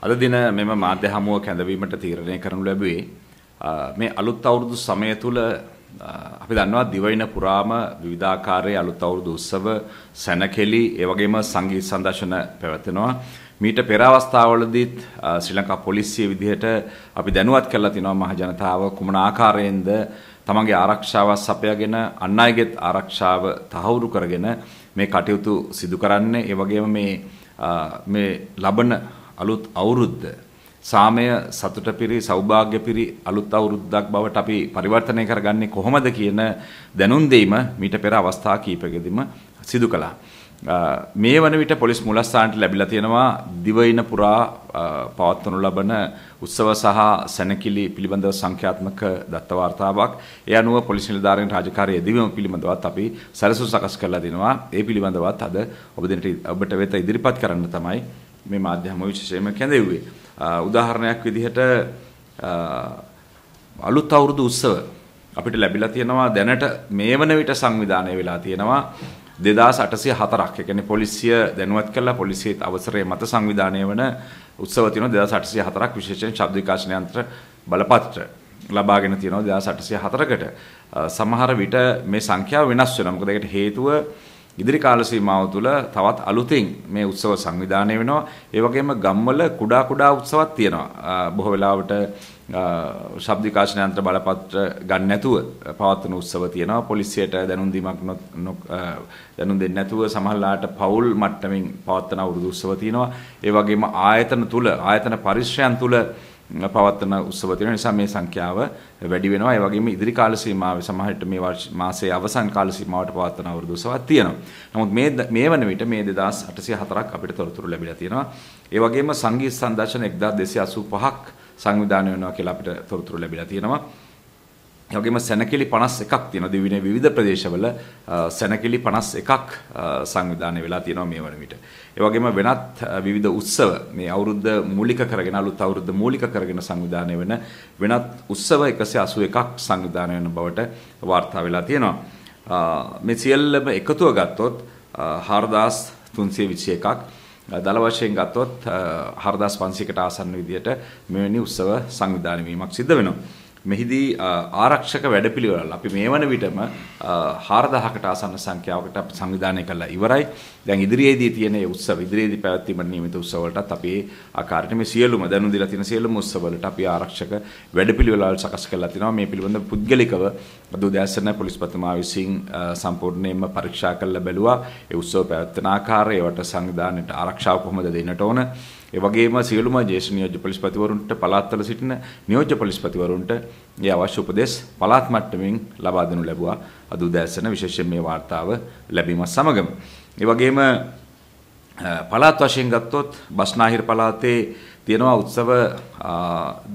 අද දින මෙම මාධ්‍ය හමුව කැඳවීමට තීරණය කරනු ලැබුවේ මේ අලුත් අවුරුදු සමය තුළ අපි දන්නවා දිවයින පුරාම විවිධාකාරයේ අලුත් අවුරුදු උත්සව සැනකෙලි ඒ වගේම සංගීත සම්දර්ශන පැවැත්වෙනවා මීට පෙර අවස්ථාවලදීත් ශ්‍රී ලංකා පොලිසිය විදිහට අපි දැනුවත් කරලා තිනවා මහ ජනතාව කුමන ආකාරයෙන්ද තමන්ගේ ආරක්ෂාව සපයාගෙන අන් අයගේත් ආරක්ෂාව තහවුරු කරගෙන මේ කටයුතු සිදු කරන්නේ ඒ වගේම මේ මේ ලබන අලුත් අවුරුද්ද සාමය සතුට පිරි සෞභාග්‍ය පිරි අලුත් අවුරුද්දක් බවට අපි පරිවර්තනය කරගන්නේ කොහොමද කියන දැනුම් දීම මීට පෙර අවස්ථා කීපකදීම සිදු කළා. මේ වන විට පොලිස් මුලස්ථානට ලැබිලා තියෙනවා දිවයින පුරා පවත්වනු ලබන උත්සව සහ සැනකිලි පිළිබඳව සංඛ්‍යාත්මක දත්ත වාර්තාවක්. ඒ අනුව පොලිස් නිලධාරීන් රාජකාරී යෙදවීම පිළිබඳවත් අපි සැලසුම් සකස් කරලා දෙනවා. ඒ පිළිබඳවත් අද ඔබ දෙනට ඔබට වෙත ඉදිරිපත් කරන්න තමයි මේ මාධ්‍යම විශේෂයෙන්ම කැඳෙව්වේ. උදාහරණයක් විදිහට අලුත් අවුරුදු උත්සව අපිට ලැබිලා තියෙනවා දැනට මේ වන විට සංවිධානය වෙලා තියෙනවා 2804ක්. ඒ කියන්නේ පොලිසිය දැනුවත් කළා පොලිසිය අවසරය මත සංවිධානය වන උත්සව තියෙනවා 2804ක් විශේෂයෙන් ශබ්ද විකාශන යන්ත්‍ර බලපත්‍ර ලබාගෙන තියෙනවා 2804කට. සමහර විට මේ සංඛ්‍යාව වෙනස් වෙනවා. මොකද ඒකට හේතුව ඉදිරි කාල සීමාව තුළ තවත් අලුතින් මේ උත්සව සංවිධානය වෙනවා. ඒ වගේම ගම්වල කුඩා කුඩා උත්සවත් තියෙනවා. බොහෝ වෙලාවට ශබ්දිකාශන යන්ත්‍ර බලපත්‍ර ගන්න නැතුව පවත්වන උත්සව තියෙනවා පොලිසියට දැනුම් දීමක් දැනුම් දෙන්නේ නැතුව සමහරලාට පවුල් මට්ටමින් පවත්වන උරුදු උත්සව තියෙනවා ඒ වගේම ආයතන තුල ආයතන පරිශ්‍රයන් තුල පවත්වන උත්සව තියෙන නිසා මේ සංඛ්‍යාව වැඩි වෙනවා. ඒ වගේම ඉදිරි කාල සීමාවේ සමහරට මේ මාසයේ අවසන් කාල සීමාවට පවත්වන අවුරුදු උත්සවයක් තියෙනවා. නමුත් මේ මේ වන විට මේ 2804ක් අපිට තොරතුරු ලැබිලා තියෙනවා. ඒ වගේම සංගීත සංදර්ශන 1285ක් සංවිධානය වෙනවා කියලා අපිට තොරතුරු ලැබිලා තියෙනවා. යගේම සැනකෙලි 51ක් තියෙනවා දිවිනේ විවිධ ප්‍රදේශවල සැනකෙලි 51ක් සංවිධානය වෙලා තියෙනවා මේ වන විට. ඒ වගේම වෙනත් විවිධ උත්සව මේ අවුරුද්ද මූලික කරගෙන අලුත් අවුරුද්ද මූලික කරගෙන සංවිධානය වෙන වෙනත් උත්සව 181ක් සංවිධානය වෙන බවට වාර්තා වෙලා තියෙනවා. මේ සියල්ලම එකතුව ගත්තොත් 4321ක් දළ වශයෙන් ගත්තොත් 4500කට ආසන්න විදියට මෙවැනි උත්සව සංවිධානය වීමක් සිද්ධ වෙනවා. මෙහිදී ආරක්ෂක වැඩපිළිවෙල අපි මේ වන විටම 4000කට ආසන්න සංඛ්‍යාවකට අපි සංවිධානය කළා ඉවරයි. දැන් ඉදිරියේදී තියෙන ඒ උත්සව ඉදිරියේදී පැවැත්වීමට නියමිත උත්සව වලටත් අපි ඒ ආකාරයට මේ සියලුම දැනුම් දීලා තියෙන සියලුම උත්සව වලට අපි ආරක්ෂක වැඩපිළිවෙල සකස් කරලා තිනවා. මේ පිළිබඳව පුද්ගලිකව දුදැසන පොලිස්පතිමා විසින් සම්පූර්ණයෙන්ම පරීක්ෂා කරලා බැලුවා. ඒ උත්සව පැවැත්වෙන ආකාරය, ඒවට සංවිධානයට ආරක්ෂාව කොහොමද දෙන්නට ඕන? ඒ වගේම සියලුම ජේෂ්ඨ නියෝජ්‍ය පොලිස්පතිවරුන්ට පළාත්වල සිටින නියෝජ්‍ය පොලිස්පතිවරුන්ට ඒ අවශ්‍ය උපදෙස් පළාත් මට්ටමින් ලබා දෙනු ලැබුවා. අද උදෑසන විශේෂයෙන් මේ වාර්තාව ලැබීමත් සමගම. ඒ වගේම පළාත් වශයෙන් ගත්තොත් බස්නාහිර පළාතේ තියෙනවා උත්සව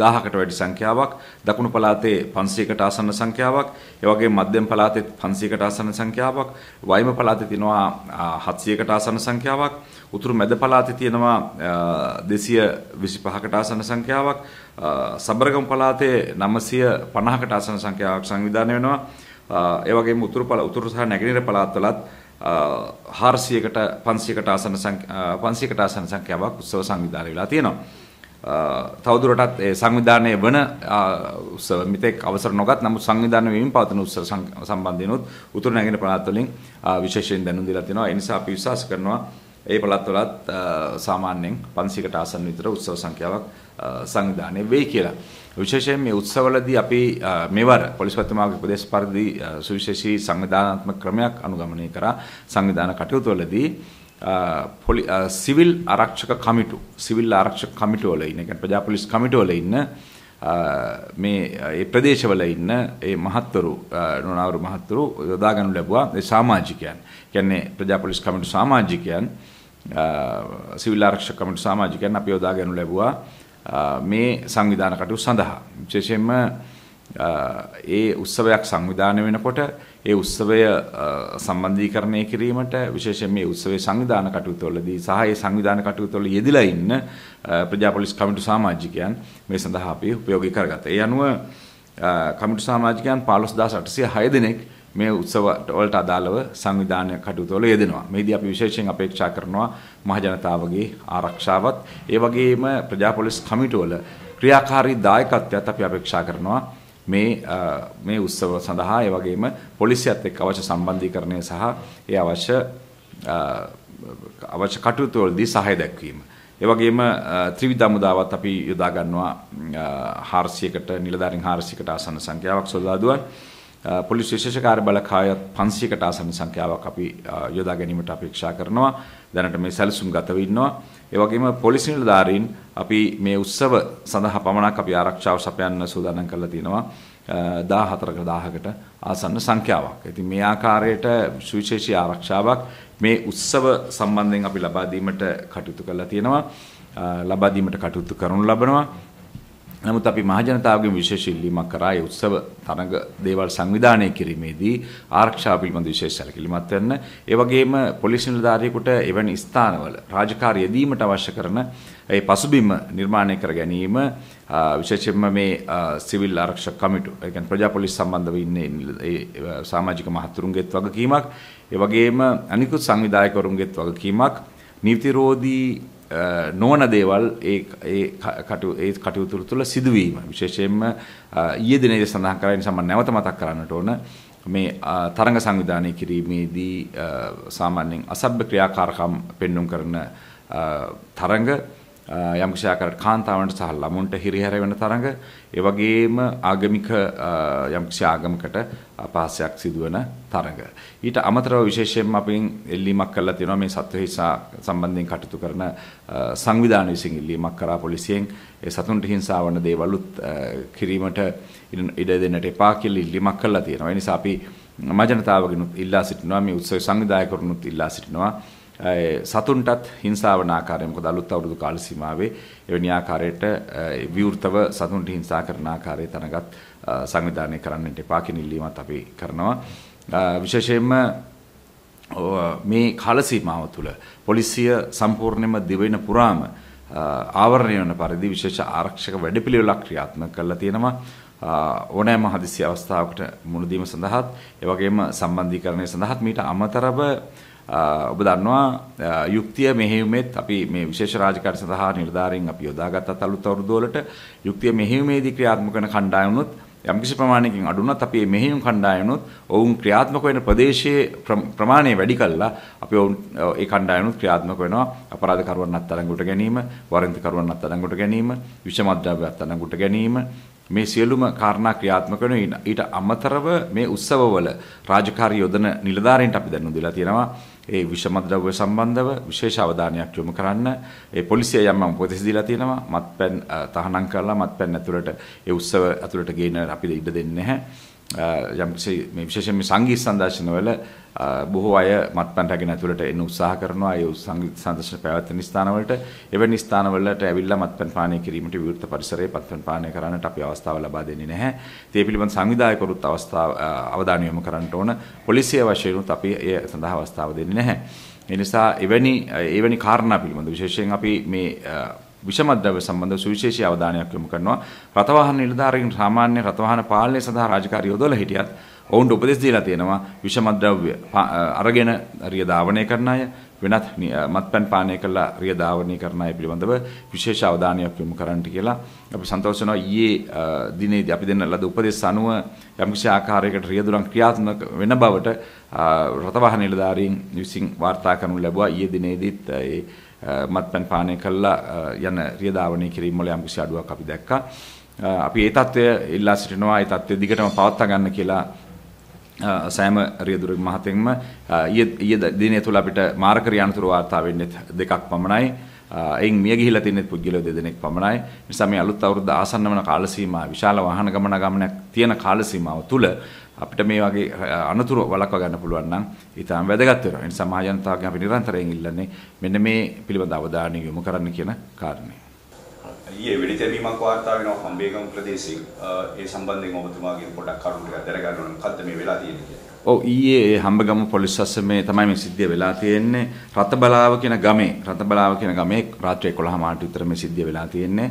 1000කට වැඩි සංඛ්‍යාවක් දකුණු පළාතේ 500කට ආසන්න සංඛ්‍යාවක් ඒ වගේම මධ්‍යම පළාතේ 500කට ආසන්න සංඛ්‍යාවක් වයිම පළාතේ තියෙනවා 700කට ආසන්න සංඛ්‍යාවක් උතුරු මැද පළාතේ තියෙනවා 225කට ආසන්න සංඛ්‍යාවක් සබරගම් පළාතේ 950කට ආසන්න සංඛ්‍යාවක් සංවිධානය වෙනවා ඒ වගේම උතුරු පළ උතුරු සහ නැගෙනහිර පළාත්වලත් හාරසියකට පන්සියකට ආසන පන්සියකට ආසන සංඛ්‍යාවක් උත්සව සංවිධාන වෙලා තියෙනවා. තවදුරටත් සංවිධානය වන උත්සව මෙතෙක් අවසර නොගත් නමුත් සංවිධාන වීම පවතන උත්සව සම්බන්ධයනොත් උතුරු නැගෙන ප්‍රාන්තවලින් විශේෂයෙන් දැනුම් දීලා තියෙනවා. ඒ නිසා අපි විශ්වාස කරනවා ඒ පළත්වලත් සාමාන්‍යයෙන් 500කට ආසන්න විතර උත්සව සංඛ්‍යාවක් සංවිධානය වෙයි කියලා. විශේෂයෙන් මේ උත්සවවලදී අපි මෙවර පොලිස්පතිතුමාගේ උපදේශ පරිදි සුවිශේෂී සංවිධානාත්මක ක්‍රමයක් අනුගමනය කරා සංවිධාන කටයුතුවලදී සිවිල් ආරක්ෂක කමිටු සිවිල් ආරක්ෂක කමිටුවල ඉන්න කියන්නේ ප්‍රජාපොලිස් කමිටුවල ඉන්න මේ ඒ ප්‍රදේශවල ඉන්න ඒ මහත්වරු නොනවරු මහත්වරු යොදා ගන්න ලැබුවා ඒ සමාජිකයන්. කියන්නේ ප්‍රජාපොලිස් කමිටු සමාජිකයන් සිවිල්ලාරක්ෂකමට සාමාජිකයන් අපි යොදා ගැනු ලැබුවා මේ සංවිධාන කටයුතු සඳහා විශේෂයෙන්ම ඒ උත්සවයක් සංවිධානය වෙනකොට ඒ උත්සවය සම්බන්ධීකරණය කිරීමට විශේෂයෙන් මේ උත්සවයේ සංවිධාන කටයුතුවලදී සහ ඒ සංවිධාන කටයුතුවල යෙදිලා ඉන්න ප්‍රජාපොලිස් කමිටු සමාජිකයන් මේ සඳහා අපි උපයෝගී කරගත්තා. ඒ අනුව කමිටු සමාජිකයන් 15806 දෙනෙක් මේ උත්සව වලට අදාළව සංවිධානය කටයුතුවල යෙදෙනවා. මේදී අපි විශේෂයෙන් අපේක්ෂා කරනවා මහජනතාවගේ ආරක්ෂාවත් ඒ වගේම ප්‍රජාපොලිස් කමිටුවල ක්‍රියාකාරී දායකත්වයක් අපි අපේක්ෂා කරනවා. මේ මේ උත්සව සඳහා ඒ වගේම පොලිසියත් එක්ක අවශ්‍ය සම්බන්ධීකරණය සහ ඒ අවශ්‍ය අවශ්‍ය කටයුතු වලදී සහාය දැක්වීම. ඒ වගේම ත්‍රිවිධ අමුදාවත් අපි යොදා ගන්නවා 400කට නිලධාරීන් 400කට ආසන්න සංඛ්‍යාවක් සොල්දාදුවන්. පොලිස් විශේෂ කාර්යබල කායත් 500කට ආසන්න සංඛ්‍යාවක් අපි යොදා ගැනීමට අපේක්ෂා කරනවා. දැනට මේ සැලසුම් ගතව ඉන්නවා. ඒ වගේම පොලිස් නිලධාරීන් අපි මේ උත්සව සඳහා පමණක් අපි ආරක්ෂාව සපයන්න සූදානම් කරලා තියෙනවා. 14ක 1000කට ආසන්න සංඛ්‍යාවක්. ඉතින් මේ ආකාරයට සුවිශේෂී ආරක්ෂාවක් මේ උත්සව සම්බන්ධයෙන් අපි ලබා දීමට කටයුතු කරලා තියෙනවා. ලබා දීමට කටයුතු කරනු ලබනවා. නමුත් අපි මහජනතාවගේ විශේෂ ඉල්ලීමක් කරා ඒ උත්සව තරඟ දේවල් සංවිධානය කිරීමේදී ආරක්ෂා පිළිබඳ විශේෂ සැලකිලිමත් වෙන්න ඒ වගේම පොලිස් නිලධාරියෙකුට එවැනි ස්ථානවල රාජකාරී යෙදීමට අවශ්‍ය කරන ඒ පසුබිම නිර්මාණය කර ගැනීම විශේෂයෙන්ම මේ සිවිල් ආරක්ෂක කමිටු ඒ කියන්නේ ප්‍රජාපොලිස් සම්බන්ධව ඉන්නේ ඒ සමාජික මහතුරුන්ගේත් වගකීමක් ඒ වගේම අනිකුත් සංවිධායකවරුන්ගේත් වගකීමක් නීතිරෝධී නොවන දේවල් ඒ ඒ කටයුතු ඒ කටයුතු තුළ සිදුවීම විශේෂයෙන්ම ඊයේ දිනේදී සඳහන් කරලා නිසා මම නැවත මතක් කරන්නට ඕන මේ තරංග සංවිධානය කිරීමේදී සාමාන්‍යයෙන් අසභ්‍ය ක්‍රියාකාරකම් පෙන්눔 කරන තරංග යම්කිසි ආකාරයකට කාන්තාවන්ට සහ ළමුන්ට හිරිහැර වෙන තරඟ ඒ වගේම ආගමික යම්කිසි ආගමකට අපහාසයක් සිදුවන තරඟ. ඊට අමතරව විශේෂයෙන්ම අපින් එල්ලීමක් කරලා තියෙනවා මේ සත්වහි සම්බන්ධයෙන් කටයුතු කරන සංවිධාන විසින් එල්ලීමක් කරා පොලිසියෙන් ඒ සතුන්ට හිංසා වන දේවලුත් කිරීමට ඉඩ දෙන්නට එපා කියලා ඉල්ලීමක් කරලා තියෙනවා. ඒ නිසා අපි මජනතාවගෙනුත් ඉල්ලා සිටිනවා මේ උත්සව සංවිධායකවරුනුත් ඉල්ලා සිටිනවා. සතුන්ටත් හිංසාවන ආකාරය මොකද අලුත් අවුරුදු කාල සීමාවේ එවැනි ආකාරයට විවෘතව සතුන්ට හිංසා කරන ආකාරය තනගත් සංවිධානය කරන්නට එපා කියන ඉල්ලීමත් අපි කරනවා විශේෂයෙන්ම මේ කාල සීමාව තුළ පොලිසිය සම්පූර්ණයෙන්ම දිවෙන පුරාම ආවරණය වන පරිදි විශේෂ ආරක්ෂක වැඩපිළිවෙලක් ක්‍රියාත්මක කරලා තියෙනවා ඕනෑම හදිසි අවස්ථාවකට මුහුණ දීම සඳහාත් ඒ වගේම සම්බන්ධීකරණය සඳහාත් මීට අමතරව ඔබ දන්නවා යුක්තිය මෙහෙයුමෙත් අපි මේ විශේෂ රාජකාරි සඳහා නිලධාරීන් අපි යොදාගත්ත අලුත් අවුරුදු වලට යුක්තිය මෙහෙයුමේදී ක්‍රියාත්මක කරන කණ්ඩායමුත් යම්කිසි ප්‍රමාණයකින් අඩු වුණත් අපි මේ මෙහෙයුම් කණ්ඩායමුත් ඔවුන් ක්‍රියාත්මක වෙන ප්‍රදේශයේ ප්‍රමාණය වැඩි කළා අපි ඔවුන් ඒ කණ්ඩායමුත් ක්‍රියාත්මක වෙනවා අපරාධකරුවන් අත්අඩංගුවට ගැනීම වරෙන්දකරුවන් අත්අඩංගුවට ගැනීම විෂමද්‍රව්‍ය අත්අඩංගුවට ගැනීම මේ සියලුම කාරණා ක්‍රියාත්මක වෙන ඊට අමතරව මේ උත්සවවල රාජකාරී යොදන නිලධාරීන්ට අපි දැනුම් දීලා තියෙනවා ඒ විෂම ද්‍රව්‍ය සම්බන්ධව විශේෂ අවධානයක් යොමු කරන්න ඒ පොලිසිය යම් උපදෙස් දීලා තියෙනවා මත්පැන් තහනම් කරලා මත්පැන් ඇතුළට ඒ උත්සව ඇතුළට ගේන අපිට ඉඩ දෙන්නේ නැහැ යම්සේ මේ විශේෂයෙන්ම සංගීත සංදර්ශනවල බොහෝ අය මත්පැන් රැගෙන ඇතුළට එන්න උත්සාහ කරනවා ඒ සංගීත සංදර්ශන පැවැත්වෙන ස්ථානවලට එවැනි ස්ථානවලට ඇවිල්ලා මත්පැන් පානය කිරීමට විවෘත පරිසරයේ මත්පැන් පානය කරන්නට අපි අවස්ථාව ලබා දෙන්නේ නැහැ. ඒ පිළිබඳ සංවිධායකවරුත් අවස්ථාව අවධානය යොමු කරන්නට ඕන. පොලිසිය වශයෙන් අපි ඒ සඳහා අවස්ථාව දෙන්නේ නැහැ. එනිසා එවැනි එවැනි කාරණා පිළිබඳ විශේෂයෙන් අපි මේ විෂමද්‍රව්‍ය සම්බන්ධව සුවිශේෂී අවධානයක් යොමු කරනවා. රථවාහන නිලධාරීන් සාමාන්‍ය රථවාහන පාලනය සඳහා රාජකාරී යොදවලා හිටියත් ඔවුන්ට උපදෙස් දීලා තියෙනවා විෂමද්‍රව්‍ය අරගෙන රිය ධාවනය කරන අය වෙනත් මත්පැන් පානය කරලා රිය ධාවනය කරන අය පිළිබඳව විශේෂ අවධානයක් යොමු කරන්නට කියලා අපි සන්තෝෂ වෙනවා ඊයේ දිනේදී අපි දෙන්න ලද උපදෙස් අනුව යම්කිසි ආකාරයකට රියදුරන් ක්‍රියාත්මක වෙන බවට රථවාහන නිලධාරීන් විසින් වාර්තා කරනු ලැබුවා ඊයේ දිනේදීත් ඒ මත්පැන් පානය කරලා යන රියදාවනය කිරීම වල යම්කිසි අඩුවක් අපි දැක්කා. අපි ඒ తත්වය ඉල්ලා සිටිනවා ඒ తත්වය දිගටම පවත්වා ගන්න කියලා සෑම රියදුරක මහතෙන්ම ඊයේ දිනේ තුල අපිට මාර්ග ක්‍රියානුතුරු වාර්තා වෙන්නේ දෙකක් පමණයි. එයින් මිය ගිහිලා තියෙන පුද්ගලයෝ දෙදෙනෙක් පමණයි. නිසා මේ අලුත් අවුරුද්ද ආසන්න වන කාල සීමාව විශාල වාහන ගමන ගමනක් තියෙන කාල සීමාව තුළ අපිට මේ වගේ අනතුරු වළක්වා ගන්න පුළුවන් නම් ඊටාම් වැදගත් වෙනවා. ඒ නිසා මහජනතාවගෙන් අපි නිරන්තරයෙන් ඉල්ලන්නේ මෙන්න මේ පිළිබඳ අවධානය යොමු කරන්න කියන කාරණය. ඊයේ වෙඩි තැබීමක් වාර්තා වෙනවා හම්බේගම ප්‍රදේශයේ. ඒ සම්බන්ධයෙන් ඔබතුමාගේ පොඩක් කරුණු ටිකක් දැනගන්න ඕන. මොකද්ද මේ වෙලා තියෙන්නේ කියලා. ඔව් ඊයේ හම්බගම පොලිස් අස්සමේ තමයි මේ සිද්ධිය වෙලා තියෙන්නේ. රතබලාව කියන ගමේ රතබලාව කියන ගමේ රාත්‍රී 11 මාට විතර මේ සිද්ධිය වෙලා තියෙන්නේ.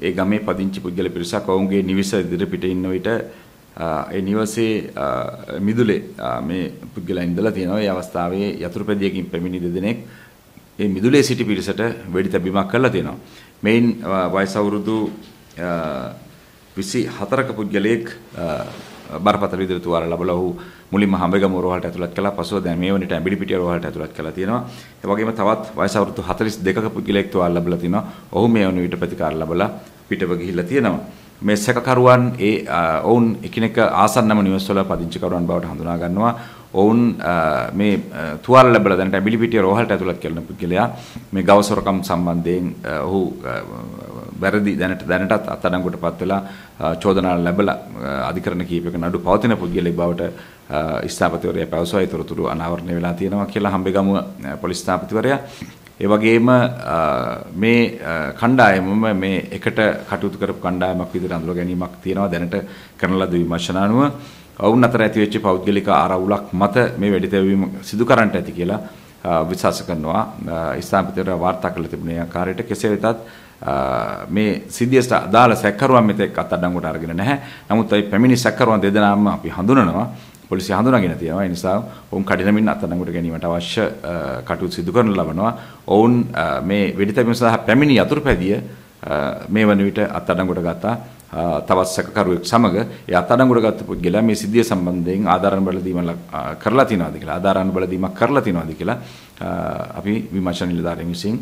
ඒ ගමේ පදිංචි පුද්ගල පිරිසක් ඔවුන්ගේ නිවස ඉදිරි පිට ඉන්න විට ඒ නිවසේ මිදුලේ මේ පුද්ගලයන් ඉඳලා තියෙනවා. ඒ අවස්ථාවේ යතුරුපැදියකින් පැමිණි දෙදෙනෙක් ඒ මිදුලේ සිටි පිරිසට වෙඩි තැබීමක් කරලා තියෙනවා. මේන් වයස අවුරුදු 24ක පුද්ගලයෙක් බරපතල විදිහට තුවාල ලැබලා ඔහු මුලින්ම හඹගම රෝහලට ඇතුළත් කළා. පසුව දැන් මේ වෙනට ඇඹිලි පිටිය රෝහලට ඇතුළත් කළා තියෙනවා. ඒ වගේම තවත් වයස අවුරුදු 42ක පුද්ගලයෙක් තුවාල ලැබලා තිනවා. ඔහු මේ වන විට ප්‍රතිකාර ලැබලා පිටව ගිහිල්ලා තියෙනවා. මේ සැකකරුවන් ඒ ඔවුන් එකිනෙක ආසන්නම නිවස් වල පදිංචිකරුවන් බවට හඳුනා ගන්නවා. ඔවුන් මේ තුවල් ලැබල දැනට ඇබිලිපිටිය රෝහලට ඇතුළත් කරන පුද්ගලයා මේ ගවසොරකම් සම්බන්ධයෙන් ඔහු වැරදි දැනට දැනටත් අත්අඩංගුවට පත් වෙලා චෝදනා ලැබලා අධිකරණ කීපයක නඩු පවතින පුද්ගලෙක් බවට ස්ථාපතිවරයා පැවසුවා. ඒතරතුරු අනාවරණය වෙලා තියෙනවා කියලා හම්බෙගමුව පොලිස් ස්ථාපතිවරයා ඒ වගේම මේ කණ්ඩායමම මේ එකට කටයුතු කරපු කණ්ඩායමක් විදිහට අඳුර ගැනීමක් තියෙනවා දැනට කරන ලද විමර්ශන අනුව ඔවුන් අතර ඇතිවෙච්ච පෞද්ගලික ආරවුලක් මත මේ වෙඩිතැවීම සිදු කරන්නට ඇති කියලා විශ්වාස කරනවා ස්ථාපිතවර වාර්තා කළ තිබුණේ ආකාරයට කෙසේ වෙතත් මේ සිද්ධියට අදාළ සැකකරුවන් මෙතෙක් අත්අඩංගුවට අරගෙන නැහැ. නමුත් ඒ පැමිණි සැකකරුවන් දෙදෙනාම අපි හඳුනනවා. පොලිසිය හඳුනාගෙන තියෙනවා. ඒ නිසා ඔවුන් කඩිනමින් අත්අඩංගුවට ගැනීමට අවශ්‍ය කටයුතු සිදු කරන ලබනවා. ඔවුන් මේ වෙඩිතැබීම සඳහා පැමිණි යතුරුපැදිය මේ වන විට අත්අඩංගුවට ගත්තා. තවත් සැකකරුවෙක් සමග ඒ අත්අඩංගුවට ගත්ත පුද්ගලයා මේ සිද්ධිය සම්බන්ධයෙන් ආදාරණ බලදීමක් කරලා තිනවද කියලා ආදාරණ බලදීමක් කරලා තිනවද කියලා අපි විමර්ශන නිලධාරීන් විසින්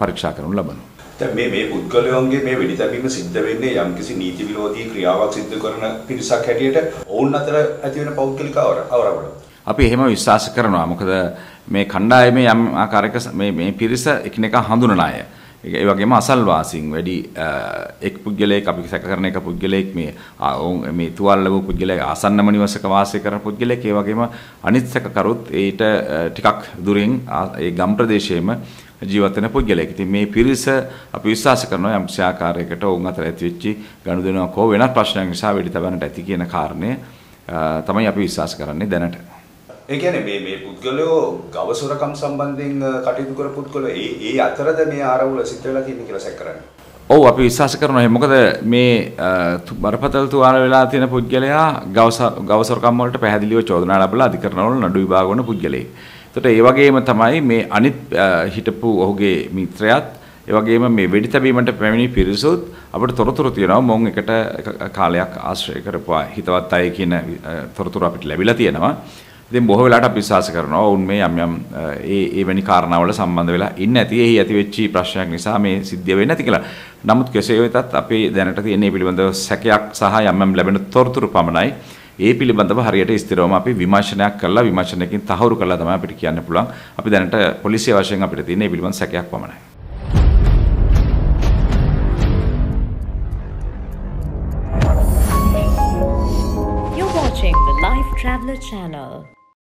පරීක්ෂා කරනු ලබනවා. දැන් මේ මේ පුද්ගලයන්ගේ මේ වෙඩිතැබීම සිද්ධ වෙන්නේ යම්කිසි නීති විරෝධී ක්‍රියාවක් සිද්ධ කරන පිරිසක් හැටියට ඔවුන් අතර ඇති වෙන පෞද්ගලික අවරවල. අපි එහෙම විශ්වාස කරනවා. මොකද මේ කණ්ඩායමේ යම් ආකාරයක මේ මේ පිරිස එකිනෙකා හඳුනන අය. ඒ වගේම අසල්වාසීන් වැඩි එක් පුද්ගලයෙක් අපි සැකකරන එක පුද්ගලයෙක් මේ ඔවුන් මේ තුවාල ලැබූ පුද්ගලයා ආසන්නම නිවසක වාසය කරන පුද්ගලයෙක් ඒ වගේම අනිත් සැකකරුත් ඒට ටිකක් දුරින් ඒ ගම් ප්‍රදේශයේම ජීවත් වෙන පුද්ගලයෙක්. ඉතින් මේ පිරිස අපි විශ්වාස කරනවා යම් ආකාරයකට ඔවුන් අතර ඇතිවෙච්ච ගනුදෙනුවක් හෝ වෙනත් ප්‍රශ්නයක් නිසා වෙඩි තබන්නට ඇති කියන කාරණය තමයි අපි විශ්වාස කරන්නේ දැනට. ඒ කියන්නේ මේ මේ පුද්ගලයෝ ගවසොරකම් සම්බන්ධයෙන් කටයුතු කර පුද්ගලයෝ ඒ ඒ අතරද මේ ආරවුල සිද්ධ වෙලා තියෙන්නේ කියලා සැක කරන්නේ. ඔව් අපි විශ්වාස කරනවා. මොකද මේ බරපතල තුවාල වෙලා තියෙන පුද්ගලයා ගවසොරකම් වලට පැහැදිලිව චෝදනා ලැබලා අධිකරණ වල නඩු විභාග වන පුද්ගලයෙක්. එතකොට ඒ වගේම තමයි මේ අනිත් හිටපු ඔහුගේ මිත්‍රයාත් ඒ වගේම මේ වෙඩි තැබීමට පැමිණි පිරිසුත් අපිට තොරතුරු තියෙනවා මොන් එකට කාලයක් ආශ්‍රය කරපුවා හිතවත් අය කියන තොරතුරු අපිට ලැබිලා තියෙනවා. ඉතින් බොහෝ වෙලාවට අපි විශ්වාස කරනවා ඔවුන් මේ යම් යම් ඒ ඒ වැනි කාරණාවල සම්බන්ධ වෙලා ඉන්නේ නැති. එහි ඇති වෙච්ච ප්‍රශ්නයක් නිසා මේ සිද්ධිය වෙන්නේ නැති කියලා. නමුත් කෙසේ වෙතත් අපි දැනට තියෙන මේ පිළිබඳව සැකයක් සහ යම් යම් ලැබෙන තොරතුරු පමණයි. ඒ පිළිබඳව හරියට ස්ථිරවම අපි විමර්ශනයක් කරලා විමර්ශනයකින් තහවුරු කරලා තමයි අපිට කියන්න පුළුවන්. අපි දැනට පොලිසිය වශයෙන් අපිට තියෙන මේ පිළිබඳ සැකයක් පමණයි. You're watching the Life Traveler channel.